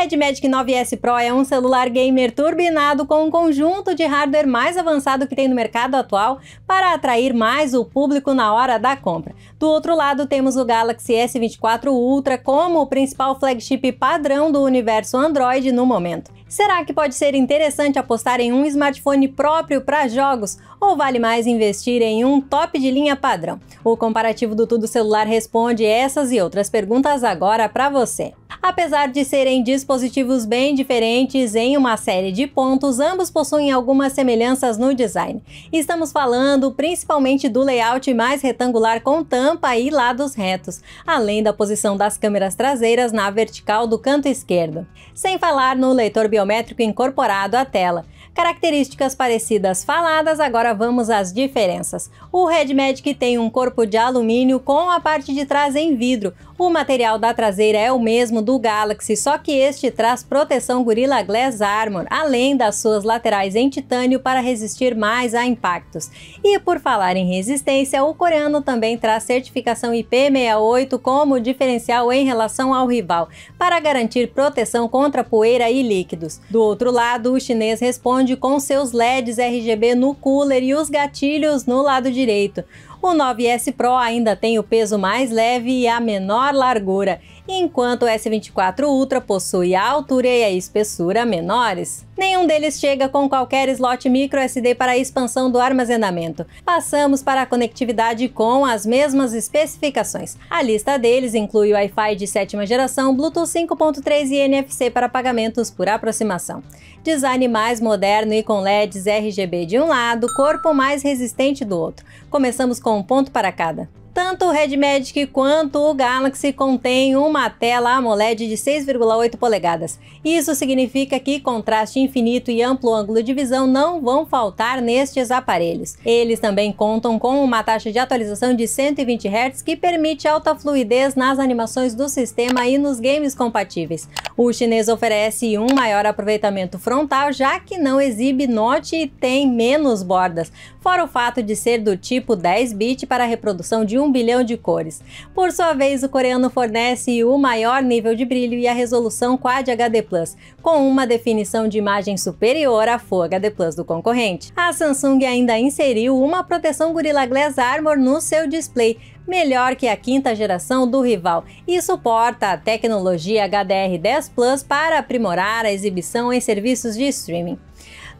Red Magic 9S Pro é um celular gamer turbinado com um conjunto de hardware mais avançado que tem no mercado atual para atrair mais o público na hora da compra. Do outro lado, temos o Galaxy S24 Ultra como o principal flagship padrão do universo Android no momento. Será que pode ser interessante apostar em um smartphone próprio para jogos ou vale mais investir em um top de linha padrão? O comparativo do Tudo Celular responde essas e outras perguntas agora para você. Apesar de serem dispositivos bem diferentes em uma série de pontos, ambos possuem algumas semelhanças no design. Estamos falando principalmente do layout mais retangular com tampa e lados retos, além da posição das câmeras traseiras na vertical do canto esquerdo. Sem falar no leitor biológico biométrico incorporado à tela. Características parecidas faladas, agora vamos às diferenças. O Red Magic tem um corpo de alumínio com a parte de trás em vidro. O material da traseira é o mesmo do Galaxy, só que este traz proteção Gorilla Glass Armor, além das suas laterais em titânio para resistir mais a impactos. E por falar em resistência, o coreano também traz certificação IP68 como diferencial em relação ao rival, para garantir proteção contra poeira e líquidos. Do outro lado, o chinês responde corresponde com seus LEDs RGB no cooler e os gatilhos no lado direito. O 9S Pro ainda tem o peso mais leve e a menor largura, enquanto o S24 Ultra possui a altura e a espessura menores. Nenhum deles chega com qualquer slot micro SD para a expansão do armazenamento. Passamos para a conectividade com as mesmas especificações. A lista deles inclui Wi-Fi de sétima geração, Bluetooth 5.3 e NFC para pagamentos por aproximação. Design mais moderno e com LEDs RGB de um lado, corpo mais resistente do outro. Começamos com um ponto para cada. Tanto o Red Magic quanto o Galaxy contém uma tela AMOLED de 6,8 polegadas. Isso significa que contraste infinito e amplo ângulo de visão não vão faltar nestes aparelhos. Eles também contam com uma taxa de atualização de 120 Hz que permite alta fluidez nas animações do sistema e nos games compatíveis. O chinês oferece um maior aproveitamento frontal, já que não exibe note e tem menos bordas, fora o fato de ser do tipo 10-bit para reprodução de 1 bilhão de cores. Por sua vez, o coreano fornece o maior nível de brilho e a resolução Quad HD+, com uma definição de imagem imagem superior à Full HD Plus do concorrente. A Samsung ainda inseriu uma proteção Gorilla Glass Armor no seu display, melhor que a quinta geração do rival e suporta a tecnologia HDR10 Plus para aprimorar a exibição em serviços de streaming.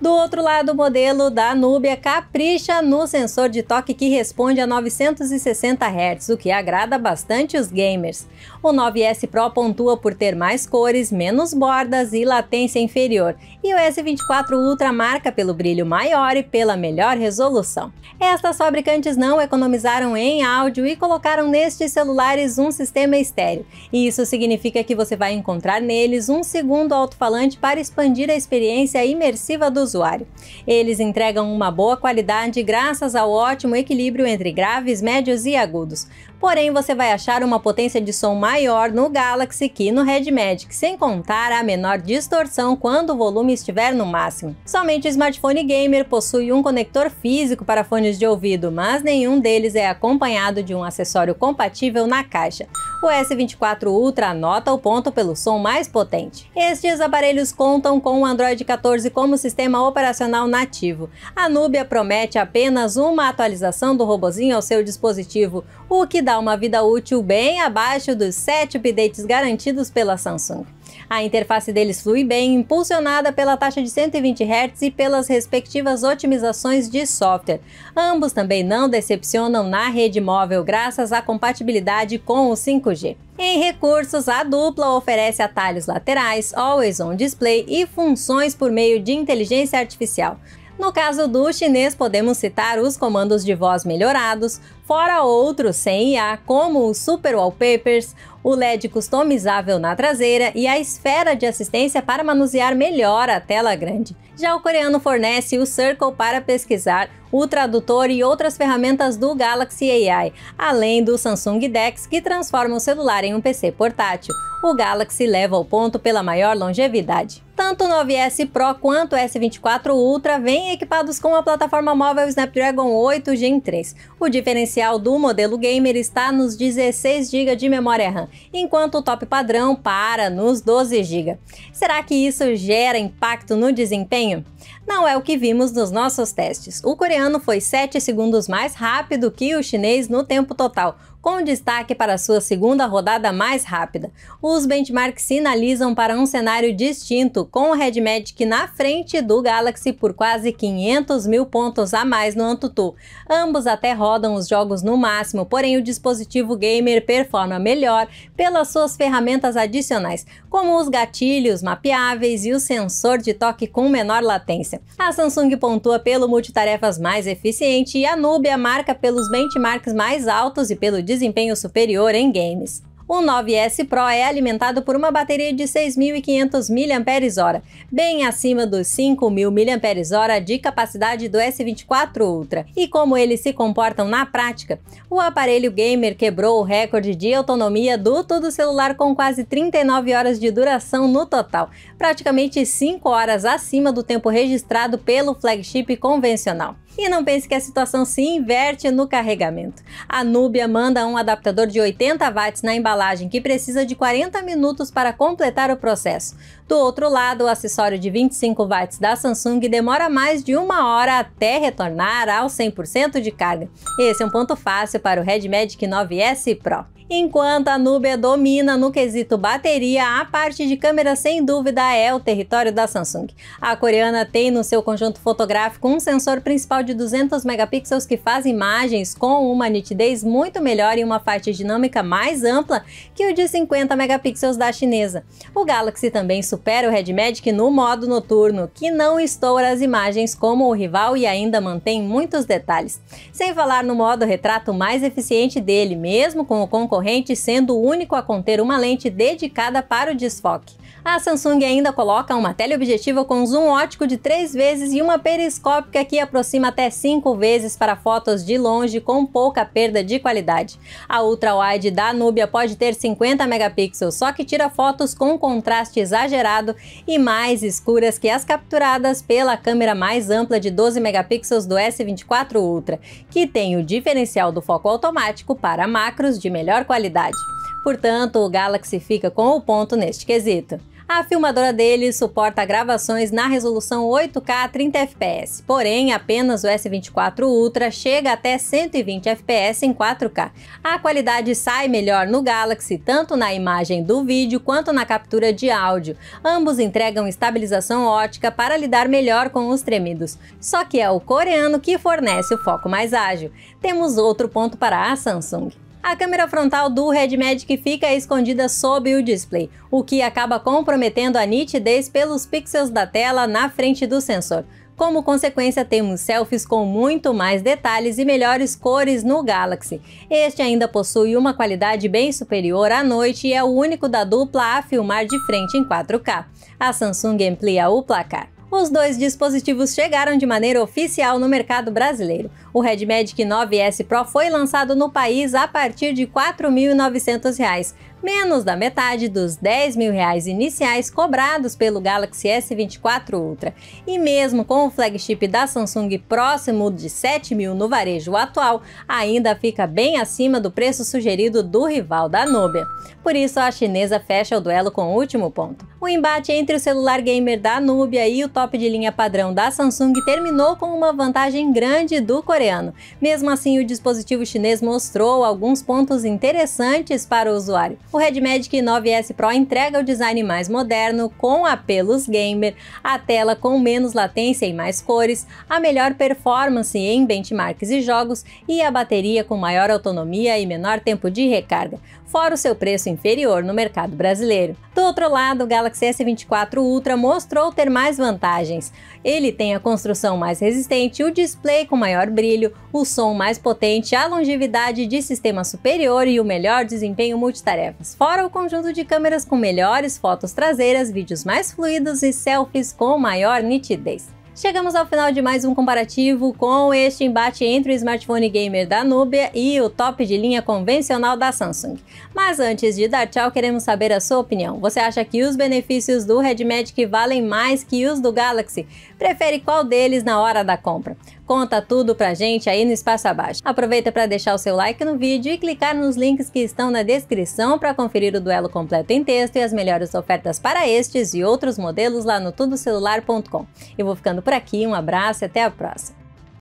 Do outro lado, o modelo da Nubia capricha no sensor de toque que responde a 960 Hz, o que agrada bastante os gamers. O 9S Pro pontua por ter mais cores, menos bordas e latência inferior, e o S24 Ultra marca pelo brilho maior e pela melhor resolução. Estas fabricantes não economizaram em áudio e colocaram nestes celulares um sistema estéreo, e isso significa que você vai encontrar neles um segundo alto-falante para expandir a experiência imersiva dos usuário. Eles entregam uma boa qualidade graças ao ótimo equilíbrio entre graves, médios e agudos porém você vai achar uma potência de som maior no Galaxy que no Red Magic, sem contar a menor distorção quando o volume estiver no máximo. Somente o smartphone gamer possui um conector físico para fones de ouvido, mas nenhum deles é acompanhado de um acessório compatível na caixa. O S24 Ultra anota o ponto pelo som mais potente. Estes aparelhos contam com o Android 14 como sistema operacional nativo. A Nubia promete apenas uma atualização do robozinho ao seu dispositivo, o que dá dá uma vida útil bem abaixo dos 7 updates garantidos pela Samsung. A interface deles flui bem, impulsionada pela taxa de 120 Hz e pelas respectivas otimizações de software. Ambos também não decepcionam na rede móvel, graças à compatibilidade com o 5G. Em recursos, a dupla oferece atalhos laterais, always on display e funções por meio de inteligência artificial. No caso do chinês, podemos citar os comandos de voz melhorados, fora outros sem IA, como o Super Wallpapers, o LED customizável na traseira e a esfera de assistência para manusear melhor a tela grande. Já o coreano fornece o Circle para pesquisar, o tradutor e outras ferramentas do Galaxy AI, além do Samsung DeX, que transforma o celular em um PC portátil. O Galaxy leva o ponto pela maior longevidade. Tanto o 9S Pro quanto o S24 Ultra vêm equipados com a plataforma móvel Snapdragon 8 Gen 3. O diferencial do modelo gamer está nos 16 GB de memória RAM, enquanto o top padrão para nos 12 GB. Será que isso gera impacto no desempenho? Não é o que vimos nos nossos testes. O coreano foi 7 segundos mais rápido que o chinês no tempo total, com destaque para sua segunda rodada mais rápida. Os benchmarks sinalizam para um cenário distinto, com o Magic na frente do Galaxy por quase 500 mil pontos a mais no Antutu. Ambos até rodam os jogos no máximo, porém o dispositivo gamer performa melhor pelas suas ferramentas adicionais, como os gatilhos mapeáveis e o sensor de toque com menor latência. A Samsung pontua pelo multitarefas mais eficiente e a Nubia marca pelos benchmarks mais altos e pelo desempenho superior em games. O 9S Pro é alimentado por uma bateria de 6.500 mAh, bem acima dos 5.000 mAh de capacidade do S24 Ultra. E como eles se comportam na prática, o aparelho gamer quebrou o recorde de autonomia do todo celular com quase 39 horas de duração no total, praticamente 5 horas acima do tempo registrado pelo flagship convencional. E não pense que a situação se inverte no carregamento. A Nubia manda um adaptador de 80 watts na embalagem embalagem, que precisa de 40 minutos para completar o processo. Do outro lado, o acessório de 25 watts da Samsung demora mais de uma hora até retornar ao 100% de carga. Esse é um ponto fácil para o Red Magic 9S Pro. Enquanto a Nubia domina no quesito bateria, a parte de câmera sem dúvida é o território da Samsung. A coreana tem no seu conjunto fotográfico um sensor principal de 200 megapixels que faz imagens com uma nitidez muito melhor e uma faixa dinâmica mais ampla que o de 50 megapixels da chinesa. O Galaxy também supera o Red Magic no modo noturno, que não estoura as imagens como o rival e ainda mantém muitos detalhes. Sem falar no modo retrato mais eficiente dele, mesmo com o concorrente corrente, sendo o único a conter uma lente dedicada para o desfoque. A Samsung ainda coloca uma teleobjetiva com zoom ótico de 3 vezes e uma periscópica que aproxima até 5 vezes para fotos de longe com pouca perda de qualidade. A ultra wide da Nubia pode ter 50 megapixels, só que tira fotos com contraste exagerado e mais escuras que as capturadas pela câmera mais ampla de 12 megapixels do S24 Ultra, que tem o diferencial do foco automático para macros de melhor qualidade. Portanto, o Galaxy fica com o ponto neste quesito. A filmadora dele suporta gravações na resolução 8K a 30 fps, porém apenas o S24 Ultra chega até 120 fps em 4K. A qualidade sai melhor no Galaxy, tanto na imagem do vídeo quanto na captura de áudio. Ambos entregam estabilização ótica para lidar melhor com os tremidos, só que é o coreano que fornece o foco mais ágil. Temos outro ponto para a Samsung. A câmera frontal do Red Magic fica escondida sob o display, o que acaba comprometendo a nitidez pelos pixels da tela na frente do sensor. Como consequência, temos selfies com muito mais detalhes e melhores cores no Galaxy. Este ainda possui uma qualidade bem superior à noite e é o único da dupla a filmar de frente em 4K. A Samsung amplia o placar os dois dispositivos chegaram de maneira oficial no mercado brasileiro. O Red Magic 9S Pro foi lançado no país a partir de R$ 4.900, menos da metade dos 10 mil reais iniciais cobrados pelo Galaxy S24 Ultra. E mesmo com o flagship da Samsung próximo de 7 mil no varejo atual, ainda fica bem acima do preço sugerido do rival da Nubia. Por isso, a chinesa fecha o duelo com o último ponto. O embate entre o celular gamer da Nubia e o top de linha padrão da Samsung terminou com uma vantagem grande do coreano. Mesmo assim, o dispositivo chinês mostrou alguns pontos interessantes para o usuário o Red Magic 9S Pro entrega o design mais moderno, com apelos gamer, a tela com menos latência e mais cores, a melhor performance em benchmarks e jogos e a bateria com maior autonomia e menor tempo de recarga, fora o seu preço inferior no mercado brasileiro. Do outro lado, o Galaxy S24 Ultra mostrou ter mais vantagens. Ele tem a construção mais resistente, o display com maior brilho, o som mais potente, a longevidade de sistema superior e o melhor desempenho multitarefa fotos, fora o conjunto de câmeras com melhores fotos traseiras, vídeos mais fluidos e selfies com maior nitidez. Chegamos ao final de mais um comparativo com este embate entre o smartphone gamer da Nubia e o top de linha convencional da Samsung. Mas antes de dar tchau, queremos saber a sua opinião. Você acha que os benefícios do Red Magic valem mais que os do Galaxy? Prefere qual deles na hora da compra? Conta tudo pra gente aí no espaço abaixo. Aproveita para deixar o seu like no vídeo e clicar nos links que estão na descrição para conferir o duelo completo em texto e as melhores ofertas para estes e outros modelos lá no tudocelular.com. Eu vou ficando por aqui, um abraço e até a próxima.